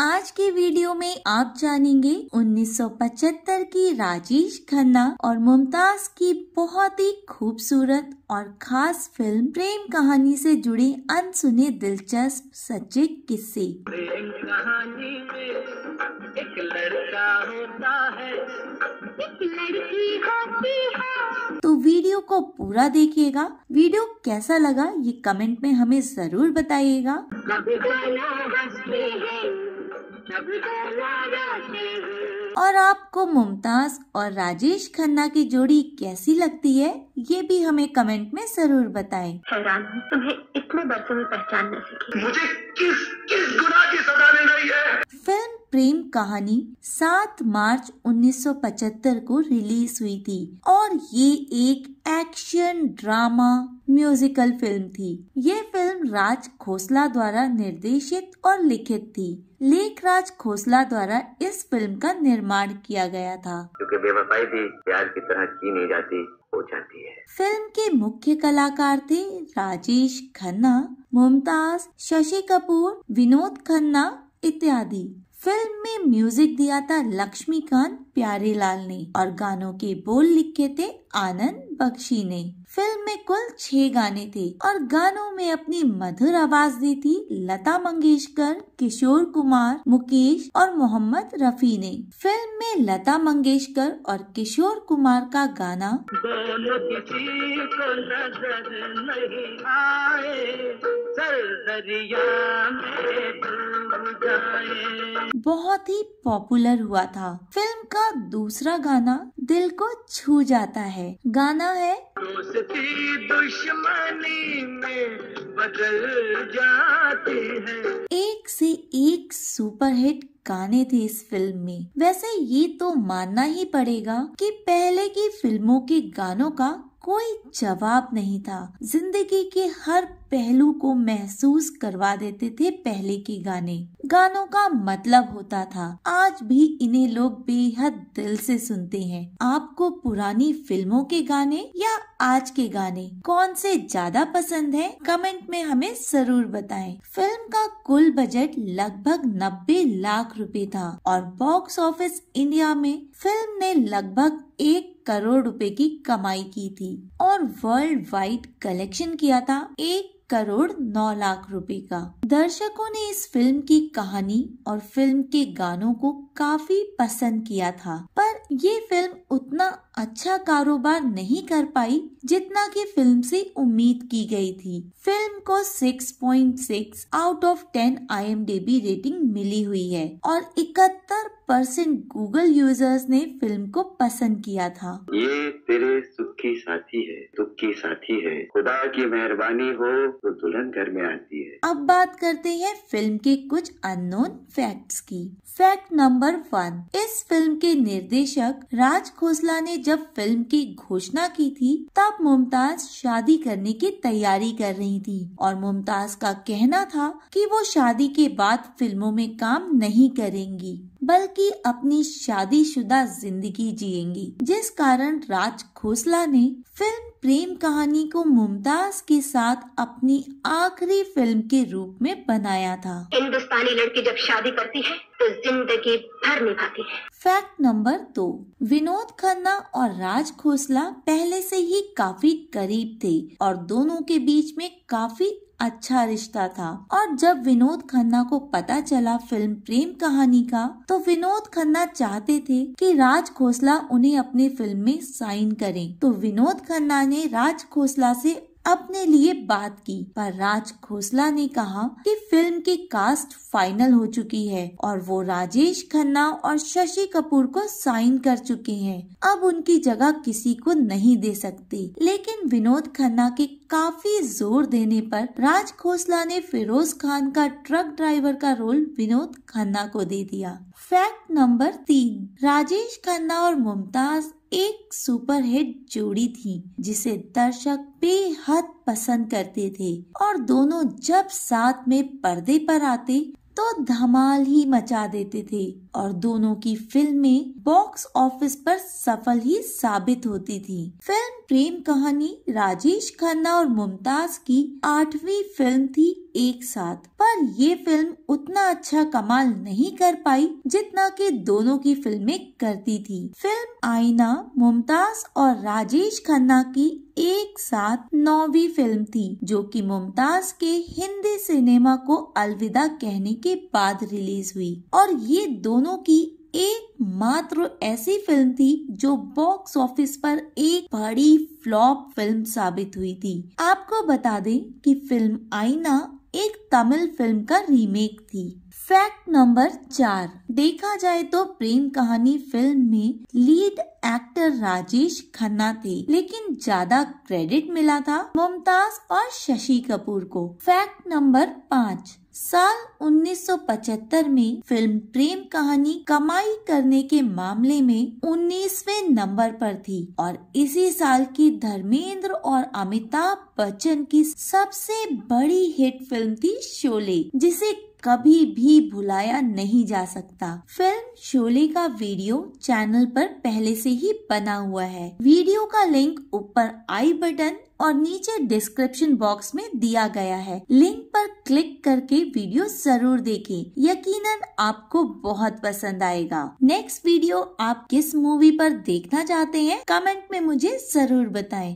आज के वीडियो में आप जानेंगे 1975 की राजेश खन्ना और मुमताज की बहुत ही खूबसूरत और खास फिल्म प्रेम कहानी से जुड़े अनसुने दिलचस्प सच्चे किस्से प्रेम कहानी में एक लड़का होता है एक लड़की होती है तो वीडियो को पूरा देखिएगा वीडियो कैसा लगा ये कमेंट में हमें जरूर बताइएगा और आपको मुमताज और राजेश खन्ना की जोड़ी कैसी लगती है ये भी हमें कमेंट में जरूर बताएं। हैरान तुम्हें इतने बरसों में पहचान न सके मुझे किस किस गुनाह की सजा मिल रही है प्रेम कहानी 7 मार्च 1975 को रिलीज हुई थी और ये एक एक्शन ड्रामा म्यूजिकल फिल्म थी ये फिल्म राज खोसला द्वारा निर्देशित और लिखित थी राज खोसला द्वारा इस फिल्म का निर्माण किया गया था क्योंकि बेवफाई भी प्यार की तरह की नहीं जाती हो जाती है फिल्म के मुख्य कलाकार थे राजेश खन्ना मुमताज शशि कपूर विनोद खन्ना इत्यादि फिल्म में म्यूजिक दिया था लक्ष्मीकांत प्यारेलाल ने और गानों के बोल लिखे थे आनंद बख्शी ने फिल्म में कुल छह गाने थे और गानों में अपनी मधुर आवाज दी थी लता मंगेशकर किशोर कुमार मुकेश और मोहम्मद रफी ने फिल्म में लता मंगेशकर और किशोर कुमार का गाना बहुत ही पॉपुलर हुआ था फिल्म का दूसरा गाना दिल को छू जाता है है गाना है दुश्मनी में बदल जाते हैं एक से एक सुपरहिट गाने थे इस फिल्म में वैसे ये तो मानना ही पड़ेगा कि पहले की फिल्मों के गानों का कोई जवाब नहीं था जिंदगी के हर पहलू को महसूस करवा देते थे पहले के गाने गानों का मतलब होता था आज भी इन्हें लोग बेहद दिल से सुनते हैं आपको पुरानी फिल्मों के गाने या आज के गाने कौन से ज्यादा पसंद है कमेंट में हमें जरूर बताएं। फिल्म का कुल बजट लगभग 90 लाख रुपए था और बॉक्स ऑफिस इंडिया में फिल्म ने लगभग एक करोड़ रुपए की कमाई की थी और वर्ल्ड वाइड कलेक्शन किया था एक करोड़ नौ लाख रुपए का दर्शकों ने इस फिल्म की कहानी और फिल्म के गानों को काफी पसंद किया था पर ये फिल्म उतना अच्छा कारोबार नहीं कर पाई जितना कि फिल्म से उम्मीद की गई थी फिल्म को 6.6 आउट ऑफ 10 आई रेटिंग मिली हुई है और इकहत्तर परसेंट गूगल यूजर्स ने फिल्म को पसंद किया था ये तेरे सुख की साथी है सुख की साथी है खुदा की मेहरबानी हो तो दुल्हन घर में आती है अब बात करते हैं फिल्म के कुछ अननोन फैक्ट्स की फैक्ट नंबर वन इस फिल्म के निर्देशक राज खोसला ने जब फिल्म की घोषणा की थी तब मुमताज शादी करने की तैयारी कर रही थी और मुमताज का कहना था कि वो शादी के बाद फिल्मों में काम नहीं करेंगी बल्कि अपनी शादीशुदा जिंदगी जिएंगी जिस कारण राज खोसला ने फिल्म प्रेम कहानी को मुमताज के साथ अपनी आखिरी फिल्म के रूप में बनाया था हिंदुस्तानी लड़की जब शादी करती है तो जिंदगी भर निभाती है फैक्ट नंबर दो विनोद खन्ना और राज खोसला पहले से ही काफी करीब थे और दोनों के बीच में काफी अच्छा रिश्ता था और जब विनोद खन्ना को पता चला फिल्म प्रेम कहानी का तो विनोद खन्ना चाहते थे कि राज खोसला उन्हें अपनी फिल्म में साइन करें तो विनोद खन्ना ने राज खोसला से अपने लिए बात की पर राज खोसला ने कहा कि फिल्म की कास्ट फाइनल हो चुकी है और वो राजेश खन्ना और शशि कपूर को साइन कर चुके हैं अब उनकी जगह किसी को नहीं दे सकती लेकिन विनोद खन्ना के काफी जोर देने पर राज खोसला ने फिरोज खान का ट्रक ड्राइवर का रोल विनोद खन्ना को दे दिया फैक्ट नंबर तीन राजेश खन्ना और मुमताज एक सुपरहिट जोड़ी थी जिसे दर्शक बेहद पसंद करते थे और दोनों जब साथ में पर्दे पर आते तो धमाल ही मचा देते थे और दोनों की फिल्में बॉक्स ऑफिस पर सफल ही साबित होती थी फिल्म प्रेम कहानी राजेश खन्ना और मुमताज की आठवीं फिल्म थी एक साथ पर ये फिल्म उतना अच्छा कमाल नहीं कर पाई जितना कि दोनों की फिल्में करती थी फिल्म आईना मुमताज और राजेश खन्ना की एक साथ नौवीं फिल्म थी जो कि मुमताज के हिंदी सिनेमा को अलविदा कहने के के बाद रिलीज हुई और ये दोनों की एकमात्र ऐसी फिल्म थी जो बॉक्स ऑफिस पर एक बड़ी फ्लॉप फिल्म साबित हुई थी आपको बता दें कि फिल्म आईना एक तमिल फिल्म का रीमेक थी फैक्ट नंबर चार देखा जाए तो प्रेम कहानी फिल्म में lead act actor Rajesh Khanna थे लेकिन ज्यादा क्रेडिट मिला था मुमताज और शशि कपूर को फैक्ट नंबर पाँच साल 1975 में फिल्म प्रेम कहानी कमाई करने के मामले में 19वें नंबर पर थी और इसी साल की धर्मेंद्र और अमिताभ बच्चन की सबसे बड़ी हिट फिल्म थी शोले जिसे कभी भी भुलाया नहीं जा सकता फिल्म शोले का वीडियो चैनल पर पहले से ही बना हुआ है वीडियो का लिंक ऊपर आई बटन और नीचे डिस्क्रिप्शन बॉक्स में दिया गया है लिंक पर क्लिक करके वीडियो जरूर देखें। यकीनन आपको बहुत पसंद आएगा नेक्स्ट वीडियो आप किस मूवी पर देखना चाहते हैं कमेंट में मुझे जरूर बताएं।